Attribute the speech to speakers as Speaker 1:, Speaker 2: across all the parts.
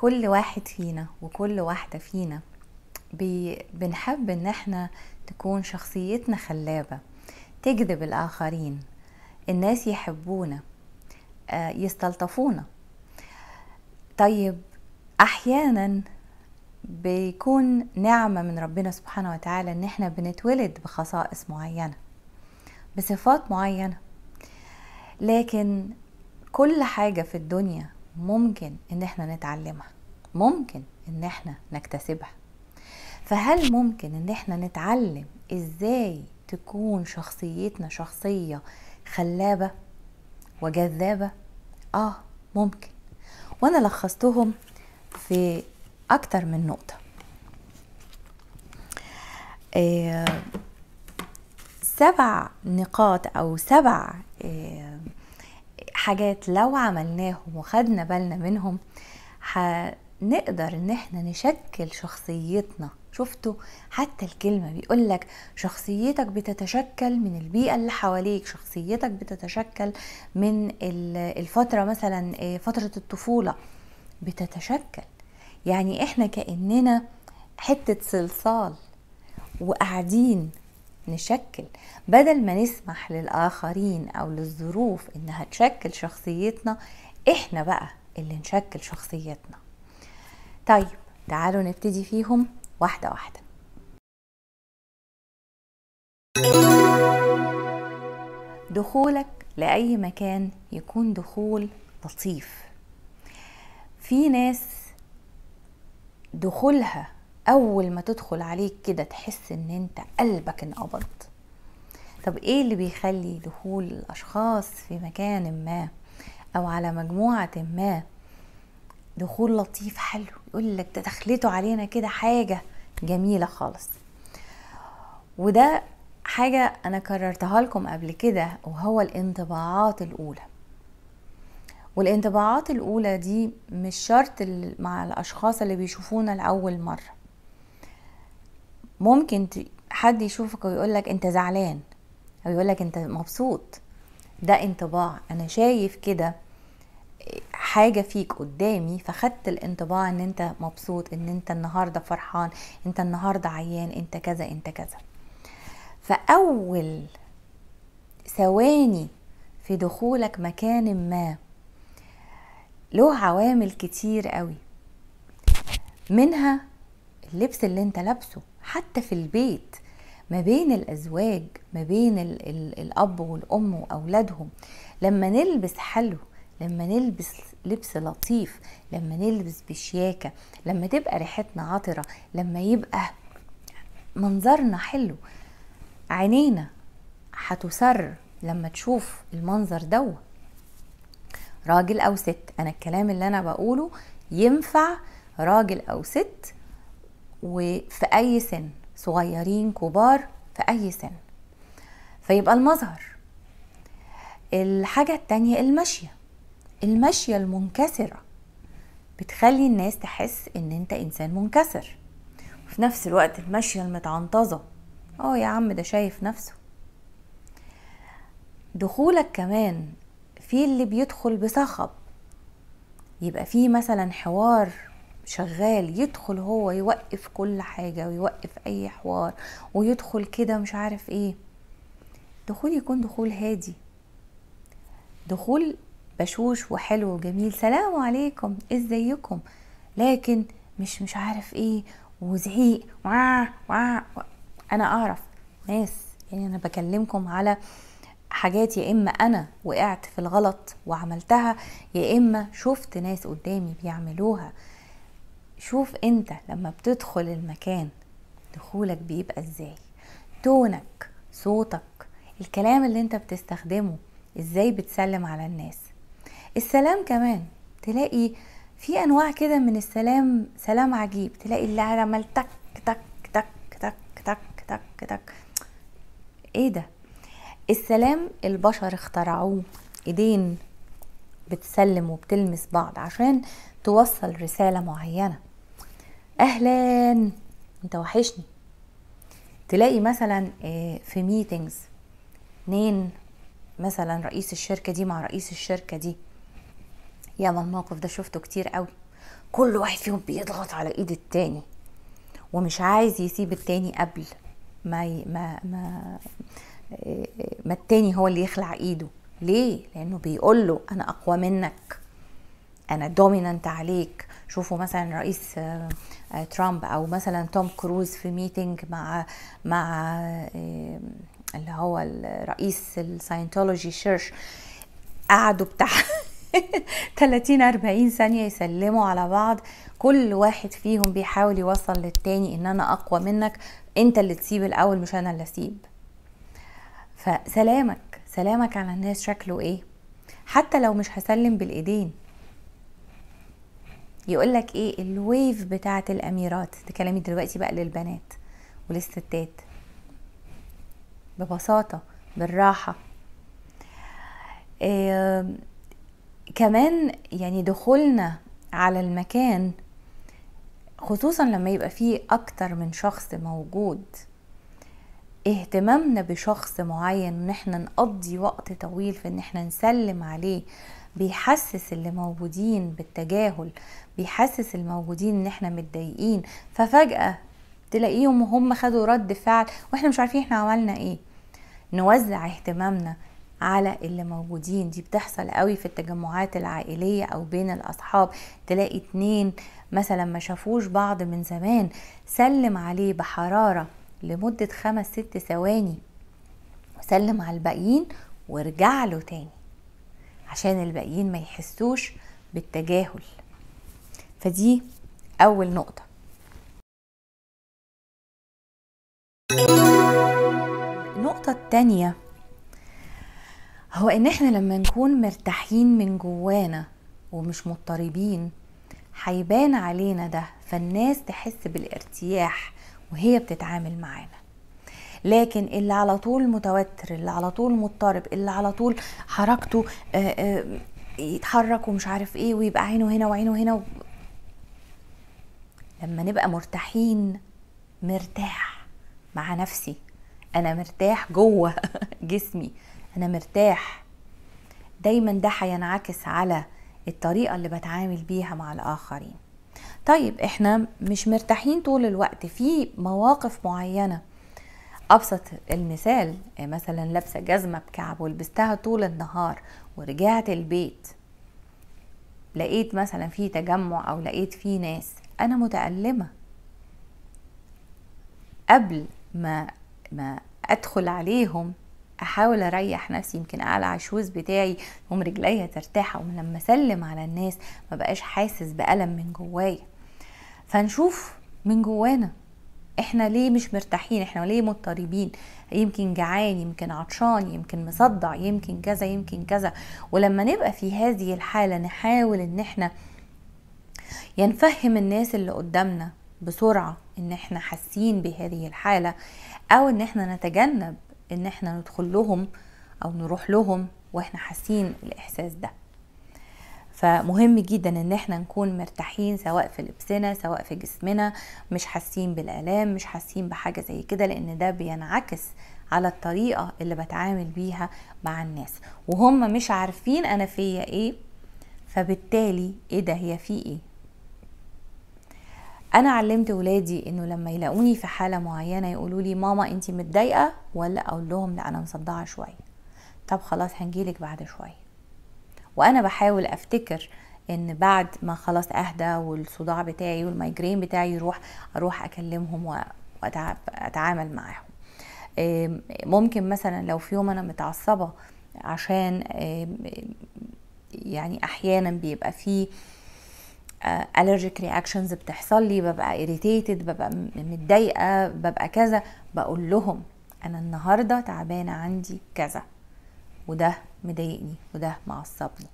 Speaker 1: كل واحد فينا وكل واحدة فينا بنحب ان احنا تكون شخصيتنا خلابة تجذب الآخرين الناس يحبونا آه، يستلطفونا طيب احيانا بيكون نعمة من ربنا سبحانه وتعالى ان احنا بنتولد بخصائص معينة بصفات معينة لكن كل حاجة في الدنيا ممكن ان احنا نتعلمها ممكن ان احنا نكتسبها فهل ممكن ان احنا نتعلم ازاي تكون شخصيتنا شخصيه خلابه وجذابه اه ممكن وانا لخصتهم في اكتر من نقطه آه، سبع نقاط او سبع آه، حاجات لو عملناهم وخدنا بالنا منهم هنقدر ان احنا نشكل شخصيتنا شفتوا حتى الكلمة بيقولك شخصيتك بتتشكل من البيئة اللي حواليك شخصيتك بتتشكل من الفترة مثلا آه، فترة الطفولة بتتشكل يعني احنا كأننا حتة صلصال وقاعدين نشكل بدل ما نسمح للآخرين أو للظروف إنها تشكل شخصيتنا إحنا بقى اللي نشكل شخصيتنا طيب تعالوا نبتدي فيهم واحدة واحدة دخولك لأي مكان يكون دخول لطيف في ناس دخولها اول ما تدخل عليك كده تحس ان انت قلبك انقبض طب ايه اللي بيخلي دخول الاشخاص في مكان ما او على مجموعه ما دخول لطيف حلو يقول لك ده دخلته علينا كده حاجه جميله خالص وده حاجه انا كررتها لكم قبل كده وهو الانطباعات الاولى والانطباعات الاولى دي مش شرط مع الاشخاص اللي بيشوفونا لاول مره ممكن حد يشوفك ويقول لك انت زعلان او يقول لك انت مبسوط ده انطباع انا شايف كده حاجة فيك قدامي فخدت الانطباع ان انت مبسوط ان انت النهاردة فرحان انت النهاردة عيان انت كذا انت كذا فاول ثواني في دخولك مكان ما له عوامل كتير قوي منها اللبس اللي انت لابسه حتى في البيت ما بين الازواج ما بين الـ الـ الاب والام واولادهم لما نلبس حلو لما نلبس لبس لطيف لما نلبس بشياكه لما تبقى ريحتنا عطره لما يبقى منظرنا حلو عينينا هتسر لما تشوف المنظر دو راجل او ست انا الكلام اللي انا بقوله ينفع راجل او ست وفي أي سن صغيرين كبار في أي سن فيبقى المظهر الحاجة التانية المشية المشية المنكسرة بتخلي الناس تحس ان انت انسان منكسر وفي نفس الوقت المشية المتعنطظة اه يا عم ده شايف نفسه دخولك كمان في اللي بيدخل بصخب يبقى في مثلا حوار شغال يدخل هو يوقف كل حاجة ويوقف أي حوار ويدخل كده مش عارف إيه دخول يكون دخول هادي دخول بشوش وحلو وجميل سلام عليكم ازيكم لكن مش مش عارف ايه وزعيق واه واه انا اعرف ناس يعني انا بكلمكم على حاجات يا اما انا وقعت في الغلط وعملتها يا اما شفت ناس قدامي بيعملوها شوف انت لما بتدخل المكان دخولك بيبقى ازاي تونك صوتك الكلام اللي انت بتستخدمه ازاي بتسلم على الناس السلام كمان تلاقي في انواع كده من السلام سلام عجيب تلاقي اللي عمل تك تك تك تك تك تك تك ايه ده السلام البشر اخترعوه ايدين بتسلم وبتلمس بعض عشان توصل رسالة معينة اهلا انت وحشني تلاقي مثلا آه، في ميتينجز اتنين مثلا رئيس الشركة دي مع رئيس الشركة دي يا ما الموقف ده شفته كتير قوي كل واحد فيهم بيضغط على ايد التاني ومش عايز يسيب التاني قبل ما ي... ما ما آه، ما التاني هو اللي يخلع ايده ليه لانه بيقول له انا اقوى منك انا دوميننت عليك شوفوا مثلا رئيس آه، ترامب او مثلا توم كروز في ميتنج مع مع آه، اللي هو الرئيس الساينتولوجي شيرش قعدوا بتاع 30 40 ثانيه يسلموا على بعض كل واحد فيهم بيحاول يوصل للتاني ان انا اقوى منك انت اللي تسيب الاول مش انا اللي اسيب فسلامك سلامك على الناس شكله ايه حتى لو مش هسلم بالايدين يقول لك ايه الويف بتاعه الاميرات ده كلامي دلوقتي بقى للبنات وللستات ببساطه بالراحه إيه كمان يعني دخولنا على المكان خصوصا لما يبقى فيه اكتر من شخص موجود اهتمامنا بشخص معين ان احنا نقضي وقت طويل في ان احنا نسلم عليه بيحسس اللي موجودين بالتجاهل بيحسس الموجودين ان احنا متضايقين ففجأة تلاقيهم وهم خدوا رد فعل واحنا مش عارفين احنا عملنا ايه نوزع اهتمامنا على اللي موجودين دي بتحصل قوي في التجمعات العائلية او بين الاصحاب تلاقي اتنين مثلا ما شافوش بعض من زمان سلم عليه بحرارة لمدة خمس ست ثواني وسلم على الباقيين وارجع له تاني عشان الباقيين ما يحسوش بالتجاهل فدي اول نقطه النقطه التانيه هو ان احنا لما نكون مرتاحين من جوانا ومش مضطربين هيبان علينا ده فالناس تحس بالارتياح وهي بتتعامل معانا لكن اللي على طول متوتر اللي على طول مضطرب اللي على طول حركته آه، آه، يتحرك ومش عارف ايه ويبقى عينه هنا وعينه هنا و... لما نبقى مرتاحين مرتاح مع نفسي انا مرتاح جوه جسمي انا مرتاح دايما ده هينعكس على الطريقه اللي بتعامل بيها مع الاخرين طيب احنا مش مرتاحين طول الوقت في مواقف معينه أبسط المثال آه، مثلا لابسة جزمة بكعب ولبستها طول النهار ورجعت البيت لقيت مثلا في تجمع أو لقيت في ناس أنا متألمة قبل ما ما أدخل عليهم احاول اريح نفسي يمكن اقلع عشوز الشوز بتاعي يقوم رجليا ترتاح ومن لما اسلم على الناس ما بقاش حاسس بالم من جوايا فنشوف من جوانا احنا ليه مش مرتاحين احنا ليه مضطربين يمكن جعان يمكن عطشان يمكن مصدع يمكن كذا يمكن كذا ولما نبقى في هذه الحاله نحاول ان احنا ينفهم الناس اللي قدامنا بسرعه ان احنا حاسين بهذه الحاله او ان احنا نتجنب ان احنا ندخل لهم او نروح لهم واحنا حاسين الاحساس ده فمهم جدا ان احنا نكون مرتاحين سواء في لبسنا سواء في جسمنا مش حاسين بالالام مش حاسين بحاجه زي كده لان ده بينعكس على الطريقه اللي بتعامل بيها مع الناس وهم مش عارفين انا فيا ايه فبالتالي ايه ده هي في ايه انا علمت ولادي انه لما يلاقوني في حاله معينه يقولوا لي ماما انت متضايقه ولا اقول لهم لا انا مصدعه شويه طب خلاص هنجيلك بعد شويه وانا بحاول افتكر ان بعد ما خلاص اهدى والصداع بتاعي والمايجرين بتاعي يروح اروح اكلمهم واتعامل معاهم ممكن مثلا لو في يوم انا متعصبه عشان يعني احيانا بيبقى في آه، allergic رياكشنز بتحصل لي ببقى irritated ببقى متضايقه ببقى كذا بقول لهم انا النهارده تعبانه عندي كذا وده مضايقني وده معصبني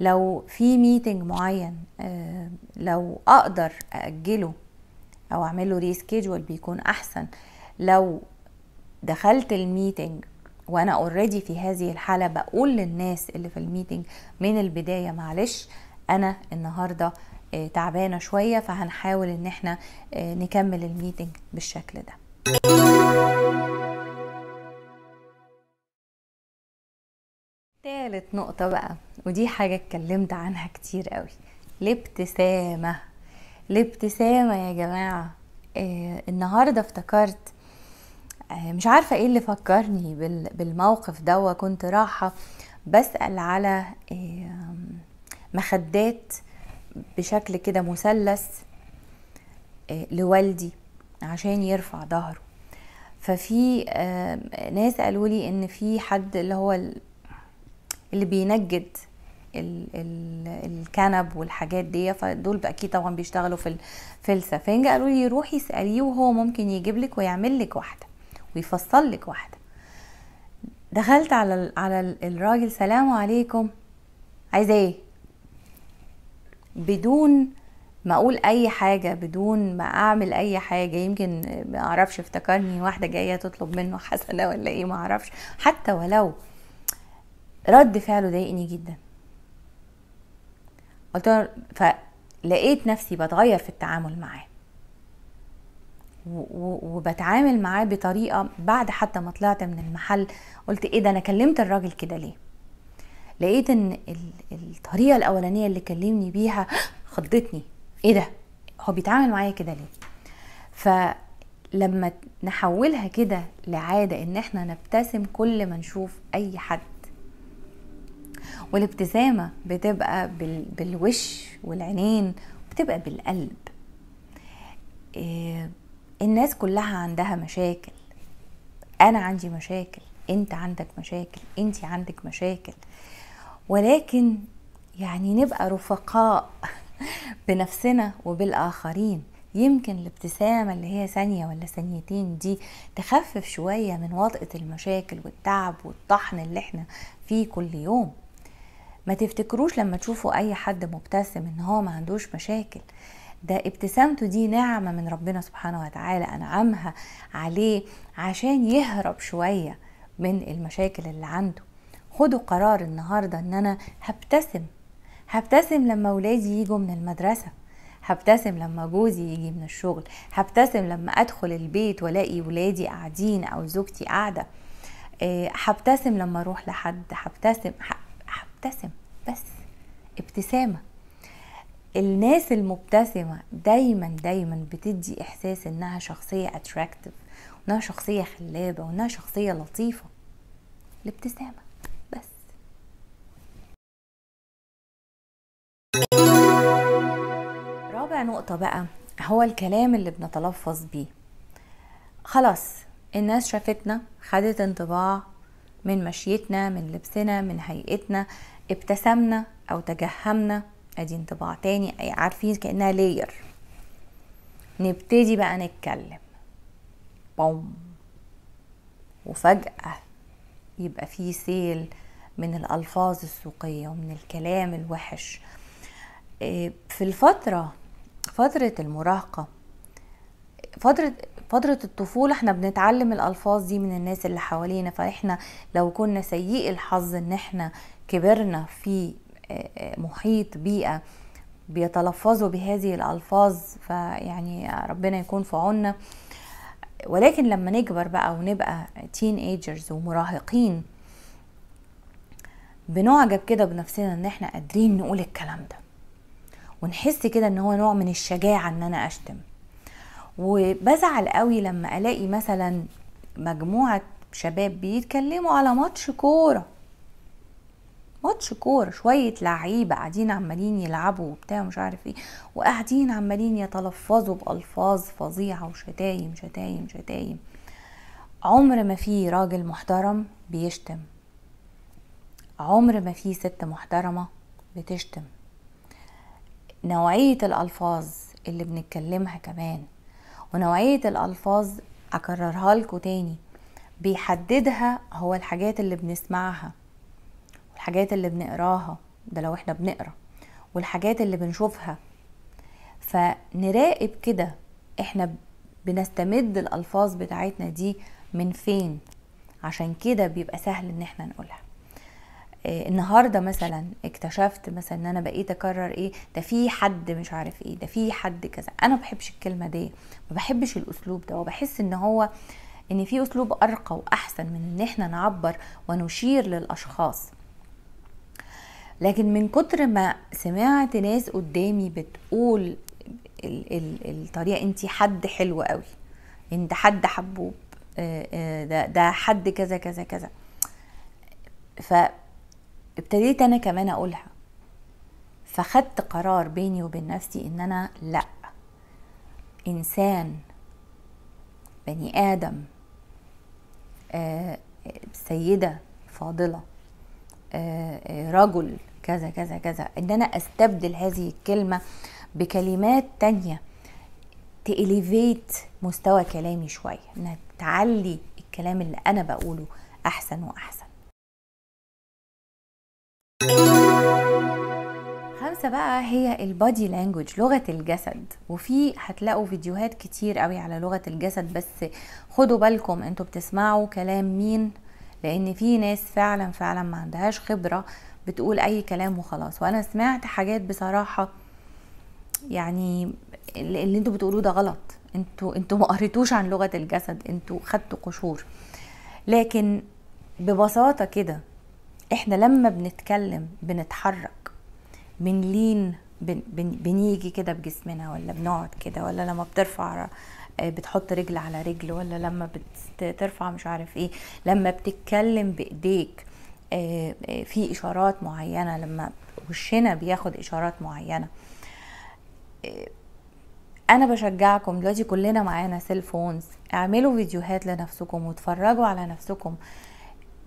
Speaker 1: لو في ميتنج معين آه، لو اقدر ااجله او اعمله ريسكيدول بيكون احسن لو دخلت الميتنج وانا اوريدي في هذه الحاله بقول للناس اللي في الميتنج من البدايه معلش انا النهارده آه، تعبانه شويه فهنحاول ان احنا آه، نكمل الميتنج بالشكل ده تالت نقطة بقى ودي حاجة اتكلمت عنها كتير قوي الابتسامة الابتسامة يا جماعة آه النهاردة افتكرت آه مش عارفة ايه اللي فكرني بالموقف ده كنت رايحة بسأل على آه مخدات بشكل كده مثلث آه لوالدي عشان يرفع ظهره ففي ناس قالوا لي ان في حد اللي هو اللي بينجد الكنب والحاجات دي فدول اكيد طبعا بيشتغلوا في في السفنجه قالوا لي روحي اساليه وهو ممكن يجيب لك ويعمل لك واحده ويفصل لك واحده دخلت على على الراجل سلام عليكم عايزه ايه بدون ما اقول اي حاجه بدون ما اعمل اي حاجه يمكن ما اعرفش افتكرني واحده جايه تطلب منه حسنه ولا ايه ما اعرفش حتى ولو رد فعله ضايقني جدا قلت فلقيت نفسي بتغير في التعامل معاه وبتعامل معاه بطريقه بعد حتى ما طلعت من المحل قلت ايه ده انا كلمت الراجل كده ليه لقيت ان الطريقه الاولانيه اللي كلمني بيها خضتني ايه ده هو بيتعامل معايا كده ليه فلما نحولها كده لعاده ان احنا نبتسم كل ما نشوف اي حد والابتسامة بتبقى بالوش والعينين بتبقى بالقلب آه، الناس كلها عندها مشاكل انا عندي مشاكل انت عندك مشاكل انت عندك مشاكل ولكن يعني نبقى رفقاء بنفسنا وبالاخرين يمكن الابتسامه اللي هي ثانيه ولا ثانيتين دي تخفف شويه من وطئه المشاكل والتعب والطحن اللي احنا فيه كل يوم ما تفتكروش لما تشوفوا اي حد مبتسم ان هو ما عندوش مشاكل ده ابتسامته دي نعمة من ربنا سبحانه وتعالى أنعمها عليه عشان يهرب شوية من المشاكل اللي عنده خدوا قرار النهاردة ان انا هبتسم هبتسم لما ولادي يجوا من المدرسة هبتسم لما جوزي يجي من الشغل هبتسم لما ادخل البيت والاقي ولادي قاعدين او زوجتي قاعده آه، هبتسم لما اروح لحد هبتسم ابتسم بس ابتسامة الناس المبتسمة دايما دايما بتدي احساس انها شخصية اتراكتف وانها شخصية خلابة وانها شخصية لطيفة الابتسامة بس رابع نقطة بقى هو الكلام اللي بنتلفظ بيه خلاص الناس شافتنا خدت انطباع من مشيتنا من لبسنا من هيئتنا ابتسمنا او تجهمنا ادي انطباع تاني اي عارفين كانها لاير نبتدي بقى نتكلم بوم وفجأة يبقى في سيل من الألفاظ السوقية ومن الكلام الوحش آه، في الفترة فترة المراهقة فتره فترة الطفولة احنا بنتعلم الألفاظ دي من الناس اللي حوالينا فاحنا لو كنا سيء الحظ ان احنا كبرنا في آه، آه، محيط بيئة بيتلفظوا بهذه الألفاظ فيعني ربنا يكون في عوننا ولكن لما نكبر بقى ونبقى تين ايجرز ومراهقين بنعجب كده بنفسنا ان احنا قادرين نقول الكلام ده ونحس كده ان هو نوع من الشجاعة ان انا اشتم وبزعل قوي لما الاقي مثلا مجموعه شباب بيتكلموا على ماتش كوره ماتش كوره شويه لعيبه قاعدين عمالين يلعبوا وبتاع مش عارف ايه وقاعدين عمالين يتلفظوا بالفاظ فظيعه وشتايم شتايم شتايم عمر ما في راجل محترم بيشتم عمر ما في ست محترمه بتشتم نوعيه الالفاظ اللي بنتكلمها كمان ونوعية الألفاظ أكررها لكم تاني بيحددها هو الحاجات اللي بنسمعها والحاجات اللي بنقراها ده لو احنا بنقرا والحاجات اللي بنشوفها فنراقب كده احنا بنستمد الألفاظ بتاعتنا دي من فين عشان كده بيبقى سهل ان احنا نقولها آه، النهارده مثلا اكتشفت مثلا ان انا بقيت اكرر ايه ده في حد مش عارف ايه ده في حد كذا انا ما بحبش الكلمه دي ما بحبش الاسلوب ده وبحس ان هو ان في اسلوب ارقى واحسن من ان احنا نعبر ونشير للاشخاص لكن من كتر ما سمعت ناس قدامي بتقول الطريقه انت حد حلو قوي انت حد حبوب آه، آه، ده ده حد كذا كذا كذا ف ابتديت انا كمان اقولها فخدت قرار بيني وبين نفسي ان انا لا انسان بني ادم آه سيده فاضله آه،, آه رجل كذا كذا كذا ان انا استبدل هذه الكلمه بكلمات تانية تإليفيت مستوى كلامي شويه انها تعلي الكلام اللي انا بقوله احسن واحسن خمسة بقى هي البادي لانجوج لغة الجسد وفي هتلاقوا فيديوهات كتير قوي على لغة الجسد بس خدوا بالكم انتوا بتسمعوا كلام مين لان في ناس فعلا فعلا ما عندهاش خبرة بتقول اي كلام وخلاص وانا سمعت حاجات بصراحة يعني اللي انتوا بتقولوه ده غلط انتوا انتوا ما قريتوش عن لغة الجسد انتوا خدتوا قشور لكن ببساطة كده احنا لما بنتكلم بنتحرك بنلين بن بن بنيجي كده بجسمنا ولا بنقعد كده ولا لما بترفع آه، بتحط رجل على رجل ولا لما بترفع مش عارف ايه لما بتتكلم بايديك آه، آه، في اشارات معينه لما وشنا بياخد اشارات معينه انا بشجعكم دلوقتي كلنا معانا سيل فونز اعملوا فيديوهات لنفسكم واتفرجوا على نفسكم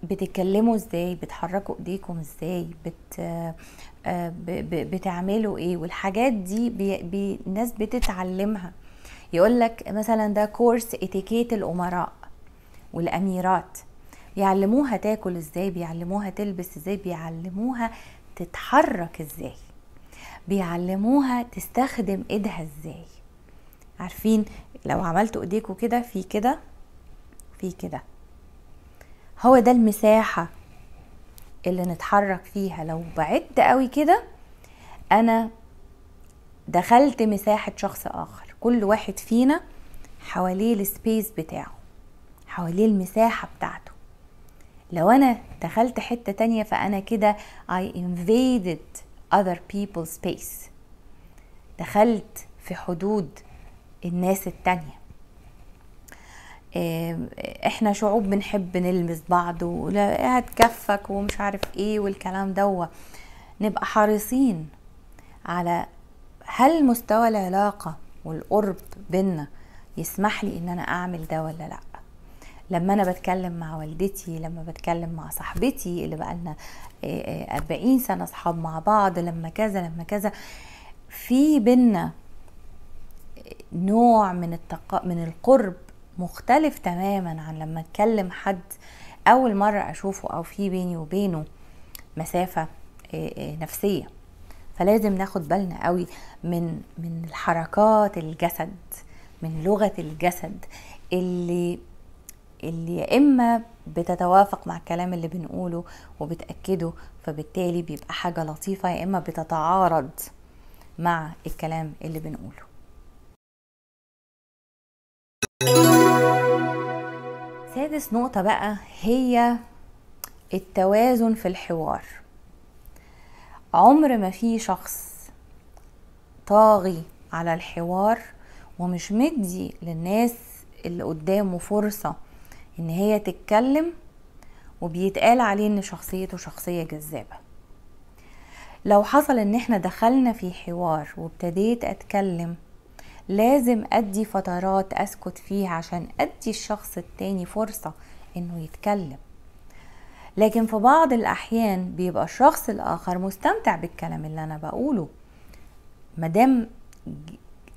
Speaker 1: بتتكلموا ازاي بتحركوا ايديكم ازاي بت آه، بتعملوا ايه والحاجات دي بي... الناس بتتعلمها يقول لك مثلا ده كورس اتيكيت الامراء والاميرات يعلموها تاكل ازاي بيعلموها تلبس ازاي بيعلموها تتحرك ازاي بيعلموها تستخدم ايدها ازاي عارفين لو عملتوا ايديكم كده في كده في كده هو ده المساحة اللي نتحرك فيها لو بعدت قوي كده أنا دخلت مساحة شخص آخر كل واحد فينا حواليه السبيس بتاعه حواليه المساحة بتاعته لو أنا دخلت حتة تانية فأنا كده I invaded other people's space دخلت في حدود الناس التانية آه، احنا شعوب بنحب نلمس بعض ولا كفك ومش عارف ايه والكلام دوا نبقى حريصين على هل مستوى العلاقة والقرب بينا يسمح لي ان انا اعمل ده ولا لا لما انا بتكلم مع والدتي لما بتكلم مع صاحبتي اللي بقى لنا 40 آه، آه، سنة اصحاب مع بعض لما كذا لما كذا في بينا نوع من التق... من القرب مختلف تماما عن لما اتكلم حد اول مره اشوفه او في بيني وبينه مسافه آه، آه، نفسيه فلازم ناخد بالنا قوي من من حركات الجسد من لغه الجسد اللي اللي يا اما بتتوافق مع الكلام اللي بنقوله وبتاكده فبالتالي بيبقى حاجه لطيفه يا اما بتتعارض مع الكلام اللي بنقوله سادس نقطة بقى هي التوازن في الحوار عمر ما في شخص طاغي على الحوار ومش مدي للناس اللي قدامه فرصة ان هي تتكلم وبيتقال عليه ان شخصيته شخصية جذابة لو حصل ان احنا دخلنا في حوار وابتديت اتكلم لازم ادي فترات اسكت فيها عشان ادي الشخص التاني فرصه انه يتكلم لكن في بعض الاحيان بيبقى الشخص الاخر مستمتع بالكلام اللي انا بقوله مدام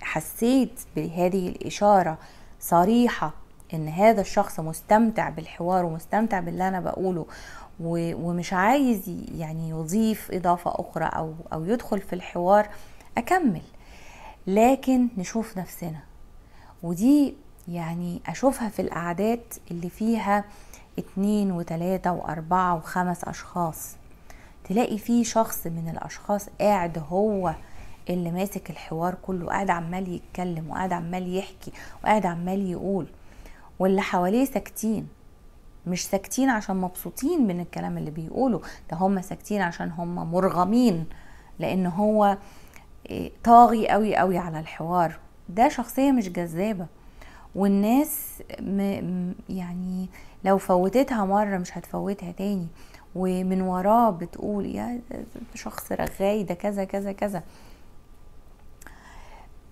Speaker 1: حسيت بهذه الاشاره صريحه ان هذا الشخص مستمتع بالحوار ومستمتع باللي انا بقوله ومش عايز يعني يضيف اضافه اخرى او او يدخل في الحوار اكمل لكن نشوف نفسنا ودي يعني أشوفها في الأعداد اللي فيها اتنين وتلاتة وأربعة وخمس أشخاص تلاقي فيه شخص من الأشخاص قاعد هو اللي ماسك الحوار كله قاعد عمال يتكلم وقاعد عمال يحكي وقاعد عمال يقول واللي حواليه ساكتين مش ساكتين عشان مبسوطين من الكلام اللي بيقوله ده هم ساكتين عشان هم مرغمين لان هو إيه، طاغي قوي قوي على الحوار ده شخصية مش جذابة والناس م يعني لو فوتتها مرة مش هتفوتها تاني ومن وراه بتقول يا شخص رغاي ده كذا كذا كذا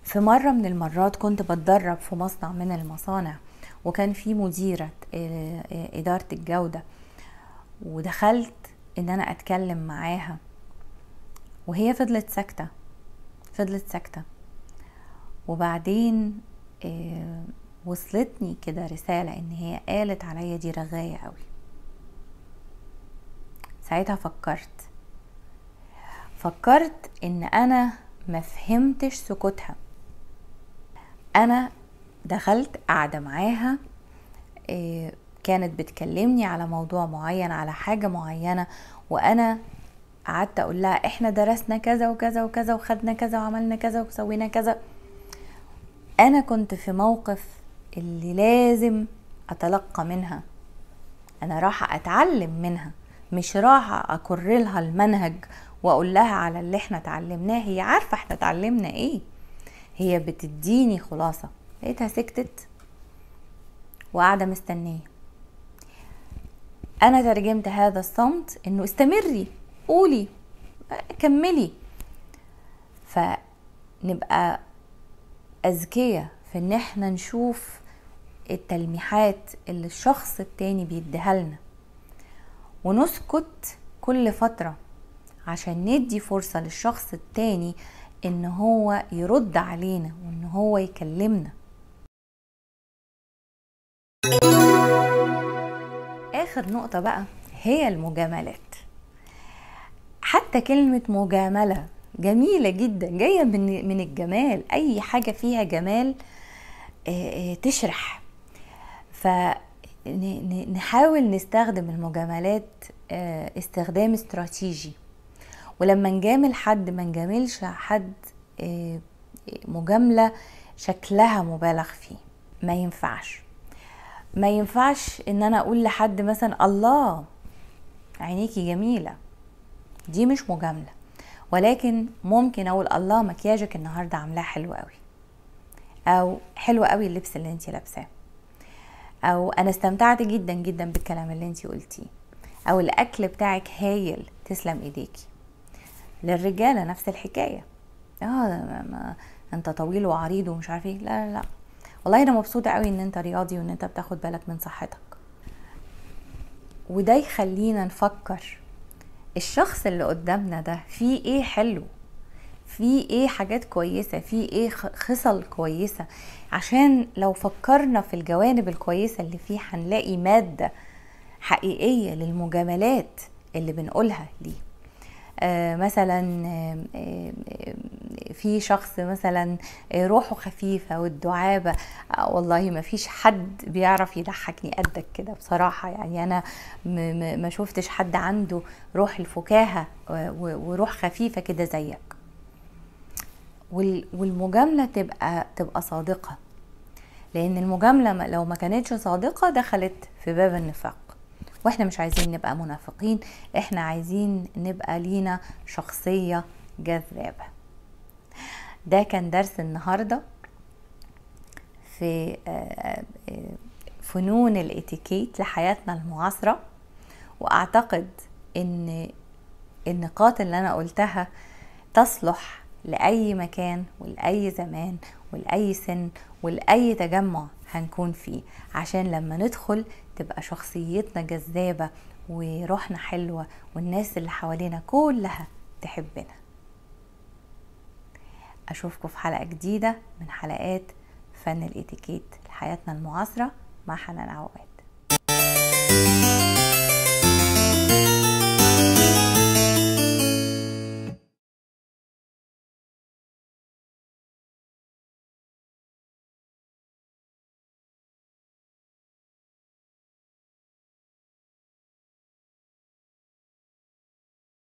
Speaker 1: في مرة من المرات كنت بتدرب في مصنع من المصانع وكان في مديرة آه، آه، إدارة الجودة ودخلت إن أنا أتكلم معاها وهي فضلت ساكتة فضلت ساكتة وبعدين آه، وصلتني كده رسالة ان هي قالت عليا دي رغاية قوي ساعتها فكرت فكرت ان انا مفهمتش سكوتها انا دخلت قاعدة معاها آه، كانت بتكلمني على موضوع معين على حاجة معينة وانا قعدت اقول لها احنا درسنا كذا وكذا وكذا وخدنا كذا وعملنا كذا وسوينا كذا انا كنت في موقف اللي لازم اتلقى منها انا رايحه اتعلم منها مش رايحه اكر لها المنهج واقول لها على اللي احنا اتعلمناه هي عارفه احنا اتعلمنا ايه هي بتديني خلاصه لقيتها سكتت وقاعده مستنيه انا ترجمت هذا الصمت انه استمري قولي كملي فنبقى أذكياء في إن إحنا نشوف التلميحات اللي الشخص التاني بيديها لنا ونسكت كل فترة عشان ندي فرصة للشخص التاني إن هو يرد علينا وإن هو يكلمنا آخر نقطة بقى هي المجاملات حتى كلمة مجاملة جميلة جدا جاية من, الجمال أي حاجة فيها جمال آه، آه، تشرح فنحاول نستخدم المجاملات آه، استخدام استراتيجي ولما نجامل حد ما نجاملش حد مجاملة شكلها مبالغ فيه ما ينفعش ما ينفعش ان انا اقول لحد مثلا الله عينيكي جميله دي مش مجاملة ولكن ممكن اقول الله مكياجك النهاردة عاملاه حلو قوي او حلو قوي اللبس اللي انت لابساه او انا استمتعت جدا جدا بالكلام اللي انت قلتيه او الاكل بتاعك هايل تسلم ايديكي للرجاله نفس الحكايه اه ما ما انت طويل وعريض ومش عارف ايه لا لا لا والله انا مبسوطه قوي ان انت رياضي وان انت بتاخد بالك من صحتك وده يخلينا نفكر الشخص اللي قدامنا ده فيه ايه حلو في ايه حاجات كويسه في ايه خصل كويسه عشان لو فكرنا في الجوانب الكويسه اللي فيه هنلاقي ماده حقيقيه للمجاملات اللي بنقولها ليه آه، مثلا آه، آه، في شخص مثلا روحه خفيفة والدعابة والله ما فيش حد بيعرف يضحكني قدك كده بصراحة يعني أنا ما شفتش حد عنده روح الفكاهة وروح خفيفة كده زيك والمجاملة تبقى تبقى صادقة لأن المجاملة لو ما كانتش صادقة دخلت في باب النفاق واحنا مش عايزين نبقى منافقين احنا عايزين نبقى لينا شخصية جذابة ده كان درس النهاردة في آه، آه، فنون الاتيكيت لحياتنا المعاصرة واعتقد ان النقاط اللي انا قلتها تصلح لأي مكان ولأي زمان ولأي سن ولأي تجمع هنكون فيه عشان لما ندخل تبقى شخصيتنا جذابة وروحنا حلوة والناس اللي حوالينا كلها تحبنا أشوفكم في حلقة جديدة من حلقات فن الاتيكيت لحياتنا المعاصرة مع حنان عواد